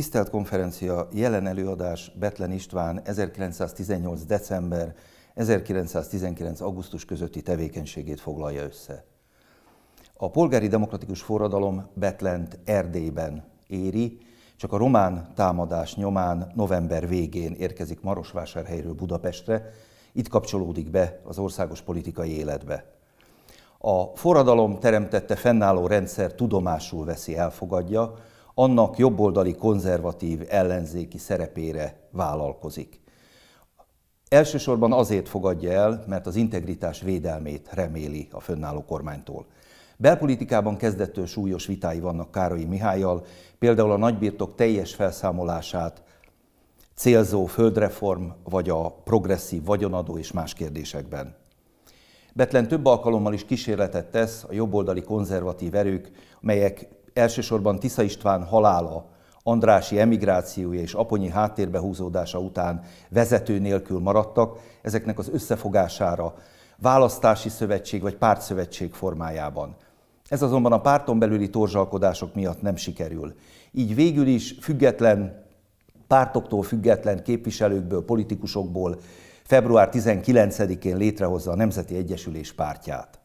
Tisztelt konferencia, jelen előadás Betlen István 1918. december 1919. augusztus közötti tevékenységét foglalja össze. A polgári demokratikus forradalom Betlent Erdélyben éri, csak a román támadás nyomán november végén érkezik Marosvásárhelyről Budapestre, itt kapcsolódik be az országos politikai életbe. A forradalom teremtette fennálló rendszer tudomásul veszi, elfogadja, annak jobboldali konzervatív ellenzéki szerepére vállalkozik. Elsősorban azért fogadja el, mert az integritás védelmét reméli a fönnálló kormánytól. Belpolitikában kezdettől súlyos vitái vannak Károlyi Mihályjal, például a nagybirtok teljes felszámolását célzó földreform vagy a progresszív vagyonadó és más kérdésekben. Betlen több alkalommal is kísérletet tesz a jobboldali konzervatív erők, melyek elsősorban Tisza István halála, Andrási emigrációja és aponyi háttérbe húzódása után vezető nélkül maradtak, ezeknek az összefogására, választási szövetség vagy pártszövetség formájában. Ez azonban a párton belüli torzsalkodások miatt nem sikerül. Így végül is független, pártoktól független képviselőkből, politikusokból február 19-én létrehozza a Nemzeti Egyesülés pártját.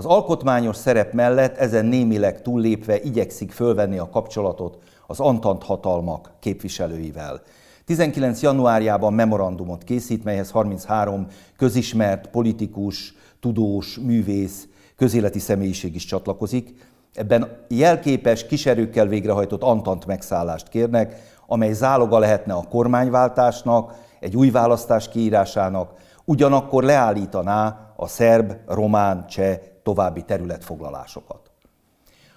Az alkotmányos szerep mellett ezen némileg túllépve igyekszik fölvenni a kapcsolatot az Antant hatalmak képviselőivel. 19. januárjában memorandumot készít, melyhez 33 közismert politikus, tudós, művész, közéleti személyiség is csatlakozik. Ebben jelképes, kiserőkkel végrehajtott Antant megszállást kérnek, amely záloga lehetne a kormányváltásnak, egy új választás kiírásának, ugyanakkor leállítaná a szerb, román, cseh további területfoglalásokat.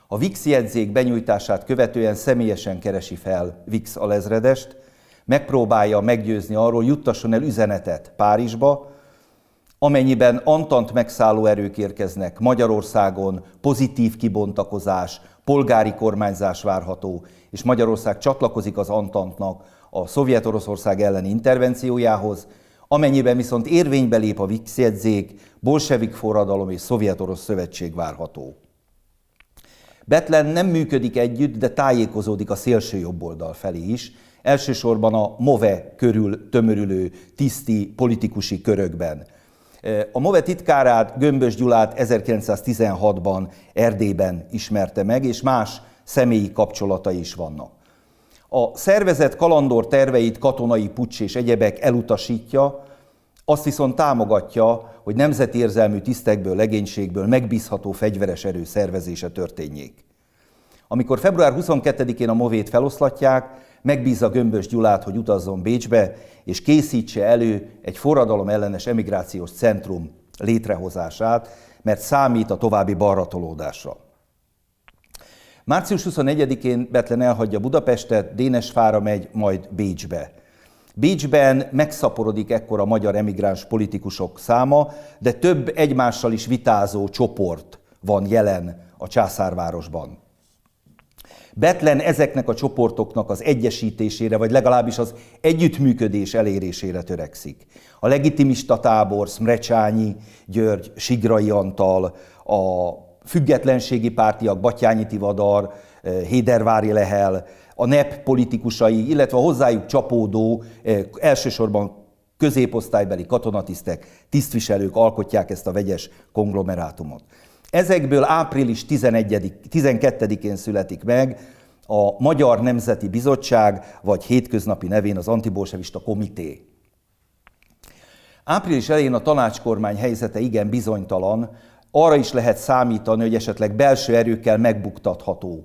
A VIX jegyzék benyújtását követően személyesen keresi fel VIX alezredest, megpróbálja meggyőzni arról, juttasson el üzenetet Párizsba, amennyiben Antant megszálló erők érkeznek Magyarországon, pozitív kibontakozás, polgári kormányzás várható, és Magyarország csatlakozik az Antantnak a Szovjet-Oroszország elleni intervenciójához, amennyiben viszont érvénybe lép a jegyzék, bolsevik forradalom és szovjet-orosz szövetség várható. Betlen nem működik együtt, de tájékozódik a szélső jobboldal felé is, elsősorban a MOVE körül tömörülő tiszti politikusi körökben. Eh, a MOVE titkárát, Gömbös Gyulát 1916-ban Erdélyben ismerte meg, és más személyi kapcsolatai is vannak a szervezet kalandor terveit katonai pucs és egyebek elutasítja, azt viszont támogatja, hogy nemzetérzelmű tisztekből, legénységből megbízható fegyveres erő szervezése történjék. Amikor február 22-én a movét feloszlatják, megbízza Gömbös Gyulát, hogy utazzon Bécsbe, és készítse elő egy forradalom ellenes emigrációs centrum létrehozását, mert számít a további barratolódásra. Március 24-én Betlen elhagyja Budapestet, Dénesfára megy, majd Bécsbe. Bécsben megszaporodik ekkor a magyar emigráns politikusok száma, de több egymással is vitázó csoport van jelen a császárvárosban. Betlen ezeknek a csoportoknak az egyesítésére, vagy legalábbis az együttműködés elérésére törekszik. A legitimista tábor, Szmrecsányi György, Sigrai Antal, a függetlenségi pártiak, Batyányi Tivadar, eh, Hédervári Lehel, a NEP politikusai, illetve a hozzájuk csapódó, eh, elsősorban középosztálybeli katonatisztek, tisztviselők alkotják ezt a vegyes konglomerátumot. Ezekből április 12-én születik meg a Magyar Nemzeti Bizottság, vagy hétköznapi nevén az Antibolsevista Komité. Április elején a tanácskormány helyzete igen bizonytalan, arra is lehet számítani, hogy esetleg belső erőkkel megbuktatható.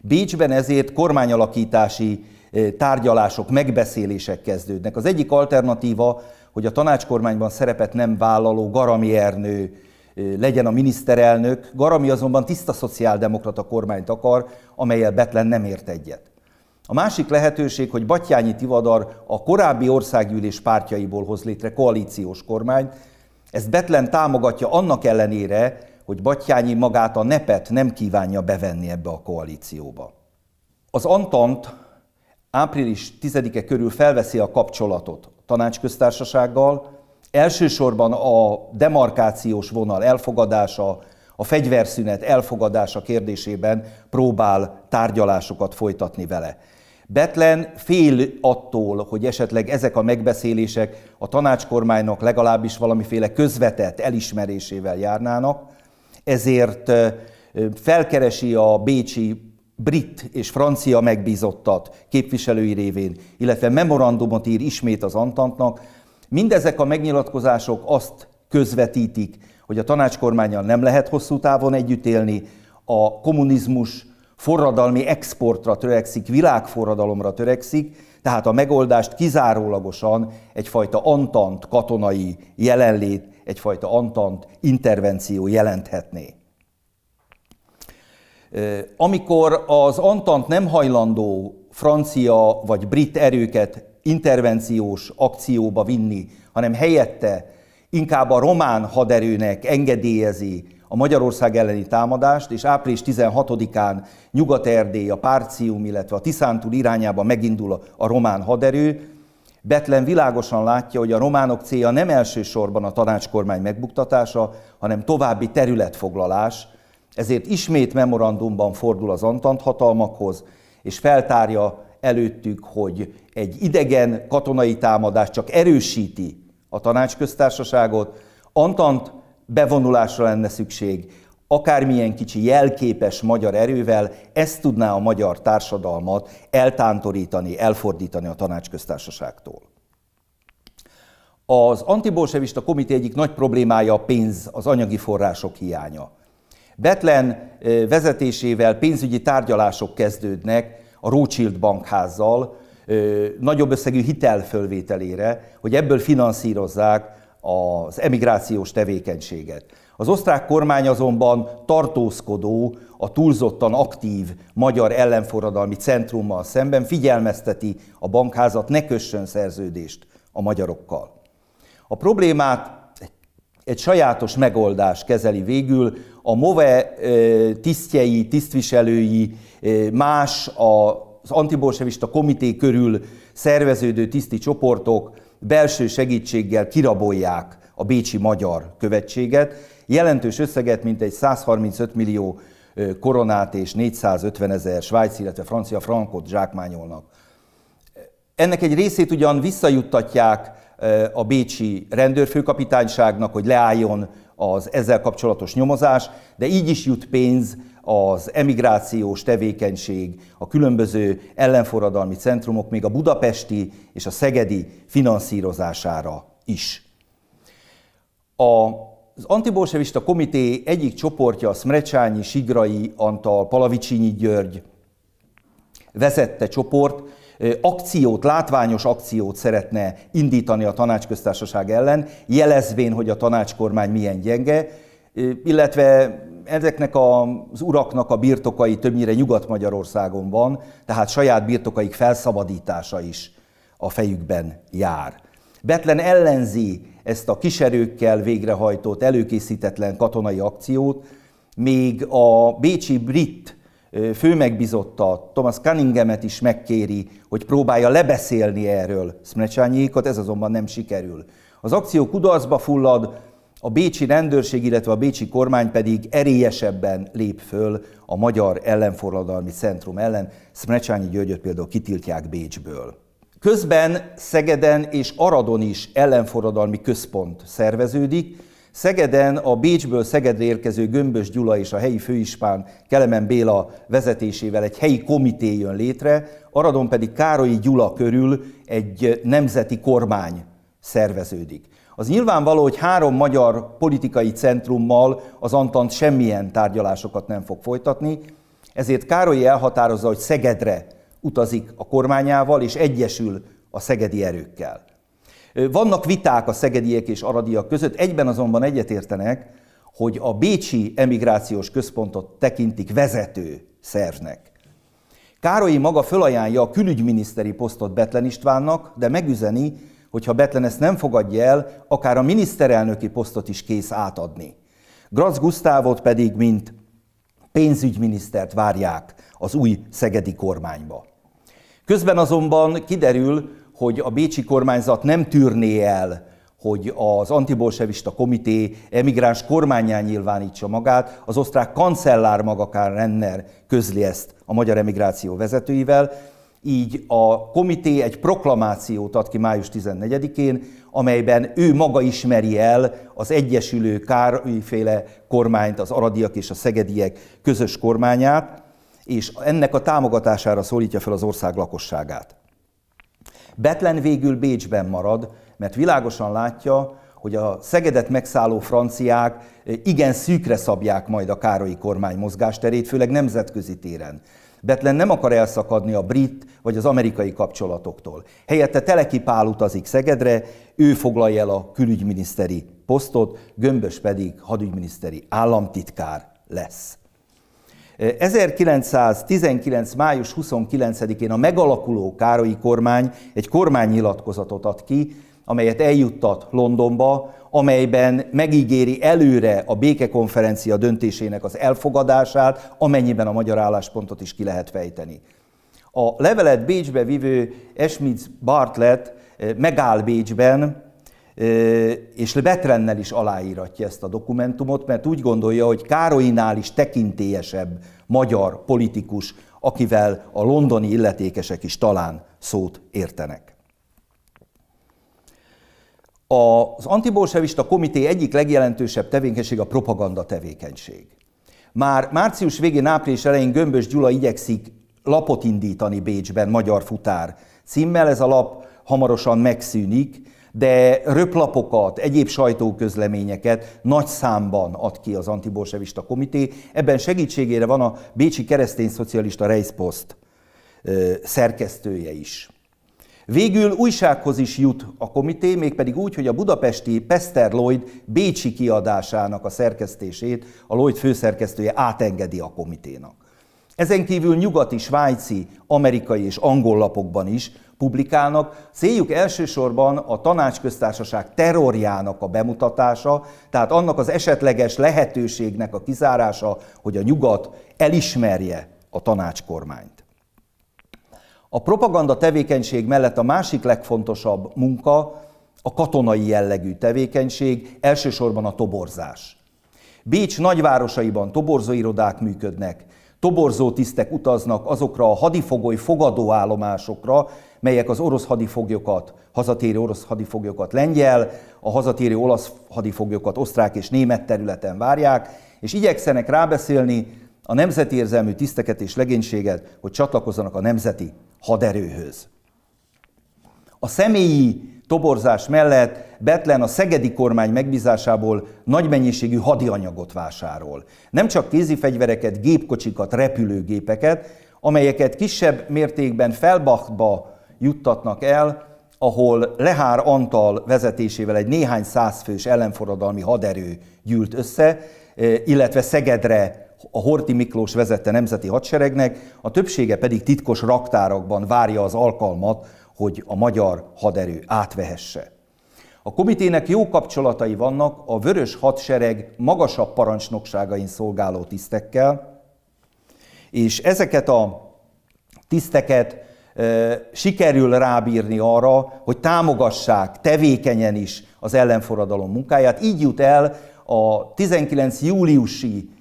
Bécsben ezért kormányalakítási eh, tárgyalások, megbeszélések kezdődnek. Az egyik alternatíva, hogy a tanácskormányban szerepet nem vállaló Garami Ernő eh, legyen a miniszterelnök. Garami azonban tiszta szociáldemokrata kormányt akar, amelyel Betlen nem ért egyet. A másik lehetőség, hogy Batyányi Tivadar a korábbi országgyűlés pártjaiból hoz létre koalíciós kormányt, ezt Betlen támogatja annak ellenére, hogy Batyányi magát a nepet nem kívánja bevenni ebbe a koalícióba. Az Antant április 10-e körül felveszi a kapcsolatot a tanácsköztársasággal, elsősorban a demarkációs vonal elfogadása, a fegyverszünet elfogadása kérdésében próbál tárgyalásokat folytatni vele. Betlen fél attól, hogy esetleg ezek a megbeszélések a tanácskormánynak legalábbis valamiféle közvetett elismerésével járnának, ezért felkeresi a bécsi brit és francia megbízottat képviselői révén, illetve memorandumot ír ismét az Antantnak. Mindezek a megnyilatkozások azt közvetítik, hogy a tanácskormányjal nem lehet hosszú távon együtt élni, a kommunizmus forradalmi exportra törekszik, világforradalomra törekszik, tehát a megoldást kizárólagosan egyfajta antant katonai jelenlét, egyfajta antant intervenció jelenthetné. Amikor az antant nem hajlandó francia vagy brit erőket intervenciós akcióba vinni, hanem helyette inkább a román haderőnek engedélyezi a Magyarország elleni támadást, és április 16-án Nyugat-Erdély, a Párcium, illetve a Tiszántúl irányába megindul a román haderő, Betlen világosan látja, hogy a románok célja nem elsősorban a tanácskormány megbuktatása, hanem további területfoglalás, ezért ismét memorandumban fordul az Antant hatalmakhoz, és feltárja előttük, hogy egy idegen katonai támadás csak erősíti a tanácsköztársaságot, Antant bevonulásra lenne szükség, akármilyen kicsi jelképes magyar erővel, ez tudná a magyar társadalmat eltántorítani, elfordítani a tanácsköztársaságtól. Az antibolsevista komité egyik nagy problémája a pénz, az anyagi források hiánya. Betlen vezetésével pénzügyi tárgyalások kezdődnek a Rothschild bankházzal, nagyobb összegű hitelfölvételére, hogy ebből finanszírozzák az emigrációs tevékenységet. Az osztrák kormány azonban tartózkodó, a túlzottan aktív magyar ellenforradalmi centrummal szemben figyelmezteti a bankházat, ne kössön szerződést a magyarokkal. A problémát egy sajátos megoldás kezeli végül, a MOVE eh, tisztjei, tisztviselői, eh, más az antibolsevista komité körül szerveződő tiszti csoportok belső segítséggel kirabolják a Bécsi Magyar Követséget. Jelentős összeget, mint egy 135 millió koronát és 450 ezer svájci, illetve francia frankot zsákmányolnak. Ennek egy részét ugyan visszajuttatják a bécsi rendőrfőkapitányságnak, hogy leálljon az ezzel kapcsolatos nyomozás, de így is jut pénz az emigrációs tevékenység, a különböző ellenforradalmi centrumok, még a budapesti és a szegedi finanszírozására is. A az antibolsevista komité egyik csoportja, a Smrecsányi, Sigrai, Antal, Palavicsinyi György vezette csoport, akciót, látványos akciót szeretne indítani a tanácsköztársaság ellen, jelezvén, hogy a tanácskormány milyen gyenge, illetve ezeknek az uraknak a birtokai többnyire Nyugat-Magyarországon van, tehát saját birtokaik felszabadítása is a fejükben jár. Betlen ellenzi ezt a kiserőkkel végrehajtott, előkészítetlen katonai akciót, még a bécsi brit főmegbizotta Thomas Cunninghamet is megkéri, hogy próbálja lebeszélni erről Smrecsányékat, ez azonban nem sikerül. Az akció kudarcba fullad, a bécsi rendőrség, illetve a bécsi kormány pedig erélyesebben lép föl a magyar ellenforradalmi centrum ellen. Szmrecsányi Györgyöt például kitiltják Bécsből. Közben Szegeden és Aradon is ellenforradalmi központ szerveződik, Szegeden a Bécsből Szegedre érkező Gömbös Gyula és a helyi főispán Kelemen Béla vezetésével egy helyi komité jön létre, Aradon pedig Károlyi Gyula körül egy nemzeti kormány szerveződik. Az nyilvánvaló, hogy három magyar politikai centrummal az Antant semmilyen tárgyalásokat nem fog folytatni, ezért Károly elhatározza, hogy Szegedre utazik a kormányával, és egyesül a szegedi erőkkel. Vannak viták a szegediek és aradiak között, egyben azonban egyetértenek, hogy a Bécsi emigrációs központot tekintik vezető szervnek. Károlyi maga fölajánlja a külügyminiszteri posztot Betlen Istvánnak, de megüzeni, hogyha Betlen ezt nem fogadja el, akár a miniszterelnöki posztot is kész átadni. Grasz Gusztávot pedig, mint pénzügyminisztert várják az új szegedi kormányba. Közben azonban kiderül, hogy a bécsi kormányzat nem tűrné el, hogy az antibolsevista komité emigráns kormányán nyilvánítsa magát, az osztrák kancellár maga Karl Renner közli ezt a magyar emigráció vezetőivel, így a komité egy proklamációt ad ki május 14-én, amelyben ő maga ismeri el az egyesülő Károlyféle kormányt, az aradiak és a szegediek közös kormányát, és ennek a támogatására szólítja fel az ország lakosságát. Betlen végül Bécsben marad, mert világosan látja, hogy a Szegedet megszálló franciák igen szűkre szabják majd a Károlyi kormány mozgásterét, főleg nemzetközi téren. Betlen nem akar elszakadni a brit vagy az amerikai kapcsolatoktól. Helyette Teleki Pál utazik Szegedre, ő foglalja el a külügyminiszteri posztot, Gömbös pedig hadügyminiszteri államtitkár lesz. 1919. május 29-én a megalakuló Károlyi kormány egy kormánynyilatkozatot ad ki, amelyet eljuttat Londonba, amelyben megígéri előre a békekonferencia döntésének az elfogadását, amennyiben a magyar álláspontot is ki lehet fejteni. A levelet Bécsbe vivő Esmitz Bartlett eh, megáll Bécsben, eh, és Betrennel is aláíratja ezt a dokumentumot, mert úgy gondolja, hogy Károinál is tekintélyesebb magyar politikus, akivel a londoni illetékesek is talán szót értenek. Az antibolsevista komité egyik legjelentősebb tevékenység a propaganda tevékenység. Már március végén, április elején Gömbös Gyula igyekszik lapot indítani Bécsben, Magyar Futár címmel. Ez a lap hamarosan megszűnik, de röplapokat, egyéb sajtóközleményeket nagy számban ad ki az antibolsevista komité. Ebben segítségére van a Bécsi Keresztény Szocialista Reiszpost szerkesztője is. Végül újsághoz is jut a komité, mégpedig úgy, hogy a budapesti Pester Lloyd Bécsi kiadásának a szerkesztését a Lloyd főszerkesztője átengedi a komiténak. Ezen kívül nyugati, svájci, amerikai és angol lapokban is publikálnak. Céljuk elsősorban a tanácsköztársaság terrorjának a bemutatása, tehát annak az esetleges lehetőségnek a kizárása, hogy a nyugat elismerje a tanácskormányt. A propaganda tevékenység mellett a másik legfontosabb munka a katonai jellegű tevékenység, elsősorban a toborzás. Bécs nagyvárosaiban toborzóirodák működnek, toborzó tisztek utaznak azokra a hadifogoly fogadóállomásokra, melyek az orosz hadifoglyokat, hazatérő orosz hadifoglyokat lengyel, a hazatérő olasz hadifoglyokat osztrák és német területen várják, és igyekszenek rábeszélni a nemzetérzelmű tiszteket és legénységet, hogy csatlakozzanak a nemzeti haderőhöz. A személyi toborzás mellett Betlen a szegedi kormány megbízásából nagy mennyiségű hadianyagot vásárol. Nem csak kézifegyvereket, gépkocsikat, repülőgépeket, amelyeket kisebb mértékben Felbachba juttatnak el, ahol Lehár Antal vezetésével egy néhány százfős ellenforradalmi haderő gyűlt össze, eh, illetve Szegedre a Horti Miklós vezette nemzeti hadseregnek, a többsége pedig titkos raktárakban várja az alkalmat, hogy a magyar haderő átvehesse. A komitének jó kapcsolatai vannak a vörös hadsereg magasabb parancsnokságain szolgáló tisztekkel, és ezeket a tiszteket e, sikerül rábírni arra, hogy támogassák tevékenyen is az ellenforradalom munkáját. Így jut el a 19. júliusi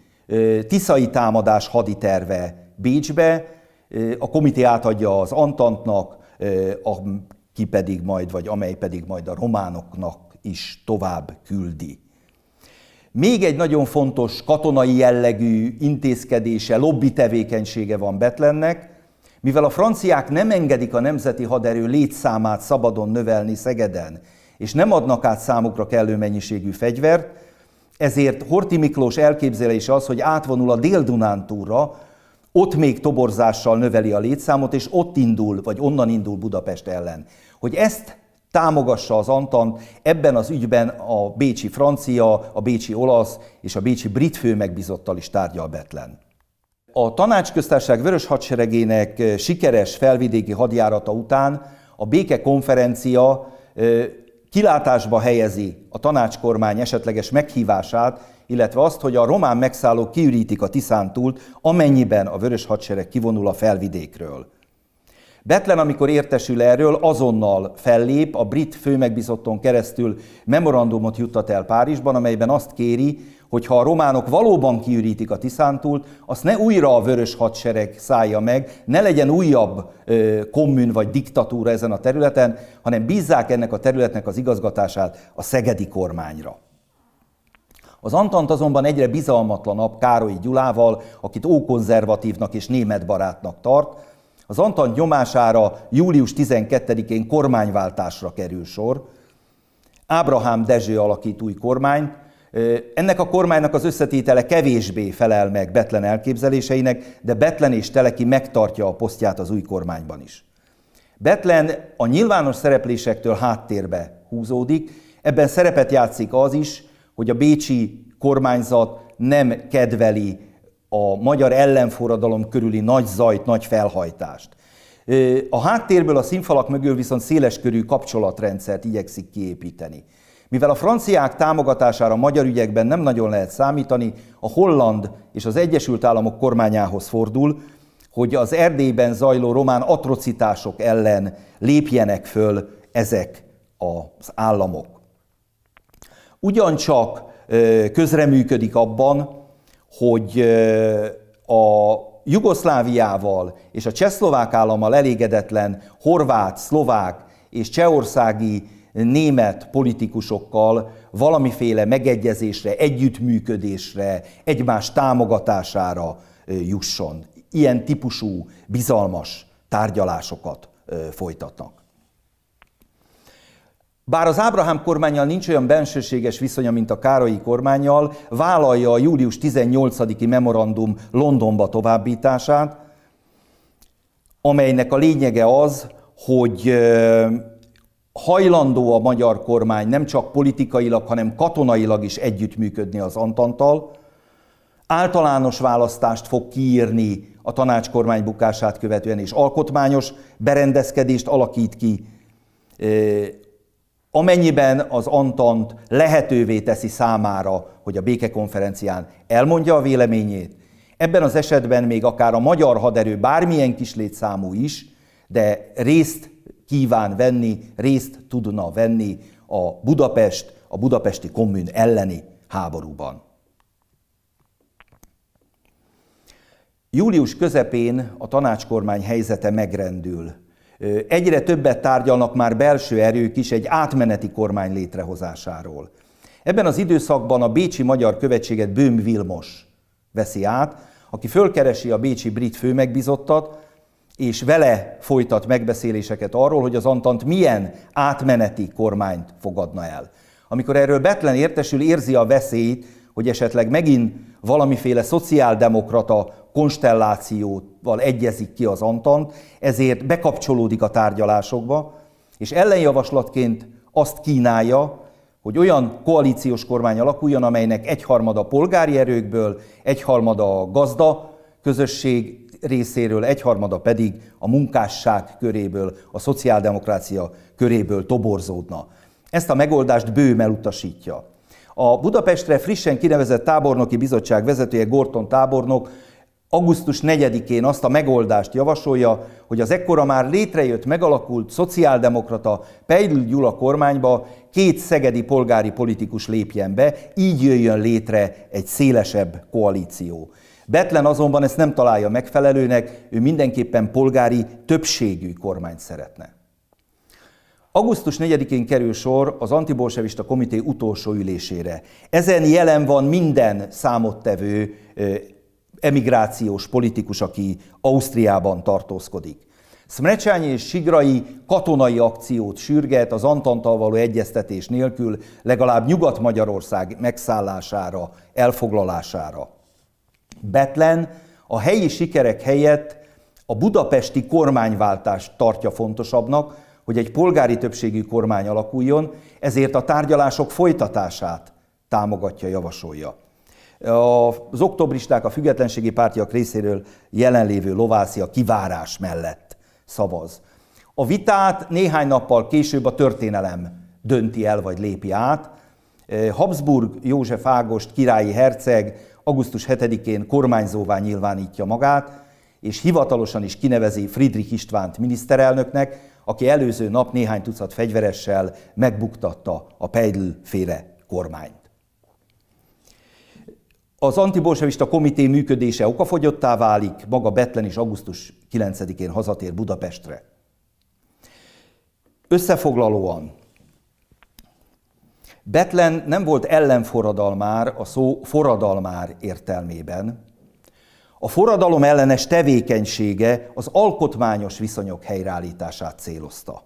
Tiszai támadás haditerve Bécsbe, a komité átadja az Antantnak, ki pedig majd, vagy amely pedig majd a románoknak is tovább küldi. Még egy nagyon fontos katonai jellegű intézkedése, lobby tevékenysége van Betlennek, mivel a franciák nem engedik a nemzeti haderő létszámát szabadon növelni Szegeden, és nem adnak át számukra kellő mennyiségű fegyvert, ezért Horti Miklós elképzelése az, hogy átvonul a Dél-Dunántúra, ott még toborzással növeli a létszámot, és ott indul, vagy onnan indul Budapest ellen. Hogy ezt támogassa az Antant, ebben az ügyben a bécsi francia, a bécsi olasz és a bécsi brit fő megbizottal is tárgyal Betlen. A tanácsköztárság vörös hadseregének eh, sikeres felvidéki hadjárata után a békekonferencia eh, kilátásba helyezi a tanácskormány esetleges meghívását, illetve azt, hogy a román megszállók kiürítik a Tiszántúlt, amennyiben a vörös hadsereg kivonul a felvidékről. Betlen, amikor értesül erről, azonnal fellép, a brit főmegbizotton keresztül memorandumot juttat el Párizsban, amelyben azt kéri, hogy ha a románok valóban kiürítik a Tiszántúlt, azt ne újra a vörös hadsereg szállja meg, ne legyen újabb ö, kommun vagy diktatúra ezen a területen, hanem bízzák ennek a területnek az igazgatását a szegedi kormányra. Az Antant azonban egyre bizalmatlanabb Károlyi Gyulával, akit ókonzervatívnak és német barátnak tart. Az Antant nyomására július 12-én kormányváltásra kerül sor. Ábrahám Dezső alakít új kormányt, ennek a kormánynak az összetétele kevésbé felel meg Betlen elképzeléseinek, de Betlen és Teleki megtartja a posztját az új kormányban is. Betlen a nyilvános szereplésektől háttérbe húzódik, ebben szerepet játszik az is, hogy a bécsi kormányzat nem kedveli a magyar ellenforradalom körüli nagy zajt, nagy felhajtást. A háttérből a színfalak mögül viszont széleskörű kapcsolatrendszert igyekszik kiépíteni. Mivel a franciák támogatására magyar ügyekben nem nagyon lehet számítani, a holland és az Egyesült Államok kormányához fordul, hogy az Erdélyben zajló román atrocitások ellen lépjenek föl ezek az államok. Ugyancsak közreműködik abban, hogy a Jugoszláviával és a csehszlovák állammal elégedetlen horvát, szlovák és csehországi német politikusokkal valamiféle megegyezésre, együttműködésre, egymás támogatására jusson. Ilyen típusú bizalmas tárgyalásokat folytatnak. Bár az Ábrahám kormányjal nincs olyan bensőséges viszonya, mint a Károlyi kormányjal, vállalja a július 18-i memorandum Londonba továbbítását, amelynek a lényege az, hogy hajlandó a magyar kormány nem csak politikailag, hanem katonailag is együttműködni az Antantal, általános választást fog kiírni a tanácskormány bukását követően, és alkotmányos berendezkedést alakít ki, amennyiben az Antant lehetővé teszi számára, hogy a békekonferencián elmondja a véleményét, ebben az esetben még akár a magyar haderő bármilyen kis létszámú is, de részt kíván venni, részt tudna venni a Budapest, a budapesti kommun elleni háborúban. Július közepén a tanácskormány helyzete megrendül. Egyre többet tárgyalnak már belső erők is egy átmeneti kormány létrehozásáról. Ebben az időszakban a Bécsi Magyar Követséget Bőm Vilmos veszi át, aki fölkeresi a Bécsi Brit főmegbizottat, és vele folytat megbeszéléseket arról, hogy az Antant milyen átmeneti kormányt fogadna el. Amikor erről Betlen értesül, érzi a veszélyt, hogy esetleg megint valamiféle szociáldemokrata konstellációval egyezik ki az Antant, ezért bekapcsolódik a tárgyalásokba, és ellenjavaslatként azt kínálja, hogy olyan koalíciós kormány alakuljon, amelynek egyharmada polgári erőkből, egyharmada a gazda közösség részéről, egyharmada pedig a munkásság köréből, a szociáldemokrácia köréből toborzódna. Ezt a megoldást bőm elutasítja. A Budapestre frissen kinevezett tábornoki bizottság vezetője Gorton tábornok augusztus 4-én azt a megoldást javasolja, hogy az ekkora már létrejött, megalakult szociáldemokrata Pejlül Gyula kormányba két szegedi polgári politikus lépjen be, így jöjjön létre egy szélesebb koalíció. Betlen azonban ezt nem találja megfelelőnek, ő mindenképpen polgári többségű kormányt szeretne. Augusztus 4-én kerül sor az antibolsevista komité utolsó ülésére. Ezen jelen van minden számottevő emigrációs politikus, aki Ausztriában tartózkodik. Szmrecsányi és Sigrai katonai akciót sürget az Antantal való egyeztetés nélkül legalább Nyugat-Magyarország megszállására, elfoglalására. Betlen a helyi sikerek helyett a budapesti kormányváltást tartja fontosabbnak, hogy egy polgári többségű kormány alakuljon, ezért a tárgyalások folytatását támogatja, javasolja. Az oktobristák a függetlenségi pártiak részéről jelenlévő lovászi a kivárás mellett szavaz. A vitát néhány nappal később a történelem dönti el vagy lépi át. Habsburg József Ágost királyi herceg augusztus 7-én kormányzóvá nyilvánítja magát, és hivatalosan is kinevezi Friedrich Istvánt miniszterelnöknek, aki előző nap néhány tucat fegyveressel megbuktatta a Pejdl féle kormányt. Az antibolsevista komité működése okafogyottá válik, maga Betlen is augusztus 9-én hazatér Budapestre. Összefoglalóan Betlen nem volt ellenforradalmár a szó forradalmár értelmében. A forradalom ellenes tevékenysége az alkotmányos viszonyok helyreállítását célozta.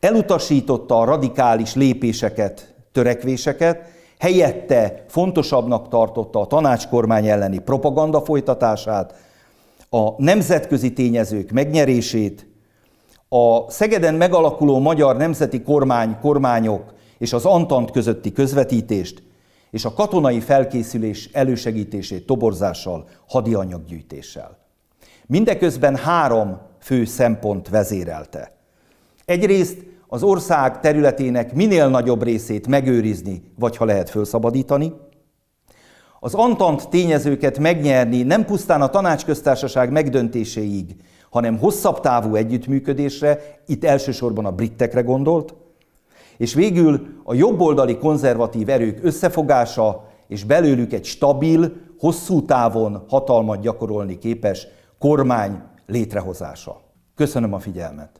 Elutasította a radikális lépéseket, törekvéseket, helyette fontosabbnak tartotta a tanácskormány elleni propaganda folytatását, a nemzetközi tényezők megnyerését, a Szegeden megalakuló magyar nemzeti kormány kormányok és az Antant közötti közvetítést, és a katonai felkészülés elősegítését toborzással, hadianyaggyűjtéssel. Mindeközben három fő szempont vezérelte. Egyrészt az ország területének minél nagyobb részét megőrizni, vagy ha lehet felszabadítani. az Antant tényezőket megnyerni nem pusztán a tanácsköztársaság megdöntéséig, hanem hosszabb távú együttműködésre, itt elsősorban a britekre gondolt, és végül a jobboldali konzervatív erők összefogása, és belőlük egy stabil, hosszú távon hatalmat gyakorolni képes kormány létrehozása. Köszönöm a figyelmet!